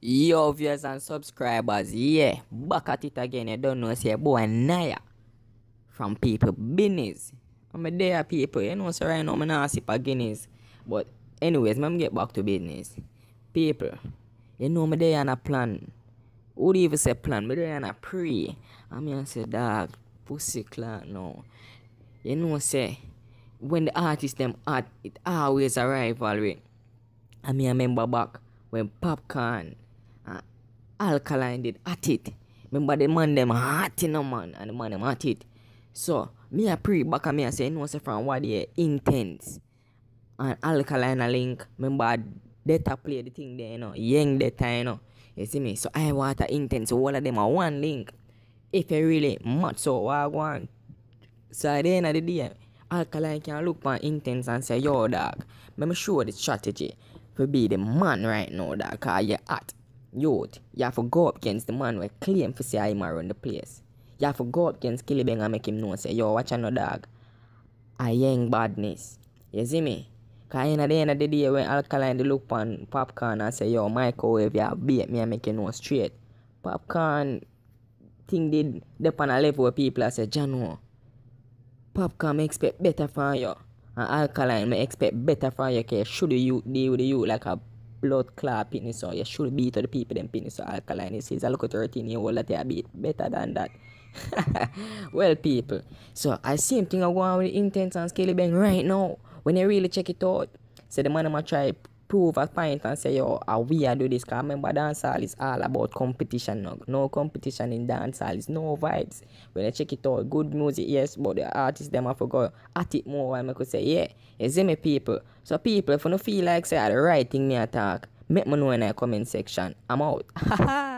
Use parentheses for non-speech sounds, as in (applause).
Yo viewers and subscribers, yeah, back at it again. I don't know, say boy Naya from people business. I'm a day people, you know, so right now I'm not sip a business. But anyways, let me get back to business. People, you know, I'm there and a plan. Who do you even say plan? Me day on a pray. I mean, I say, dog, pussy clan, no. You know, say, when the artist them art, it always arrive already. I mean, I remember back when popcorn alkaline did at it. Remember the man them hot in you man and the man them at it. So me a pre back and me a say no say from what they intense and alkaline a link. Remember data play the thing there you know, young data you know. You see me? So I water intense, all of them are one link. If you really much so I want. So at the end of the day, alkaline can look for intense and say, yo dog, let me show the strategy for be the man right now, dog, cause you're hot. Youth, you have to go up against the man who claim for say him around the place. You have to go up against Killy Beng and make him know say, yo, watch another dog. I ain't badness. You see me? Because in the end of the day, when Alkaline look on popcorn and say, yo, microwave, you beat me and make you know straight. Popcorn thing did, depend on a level where people I say, Jano, popcorn expect better from you. And Alkaline may expect better from you, Cause Should you deal with you like a blood clot penis, so you should beat the people them penis. so alkaline is I look at 13 year old that they beat better than that (laughs) well people so I same thing I go on with intense and scaly bang right now when I really check it out so the man I'm try prove a point and say, yo, how we are do this. Because remember, dancehall is all about competition No, No competition in dancehall. It's no vibes. When I check it out, good music, yes, but the artists, them have to go at it more and I could say, yeah, you see me, people. So people, if you don't feel like say, the right thing me attack, make me know in the comment section. I'm out. (laughs)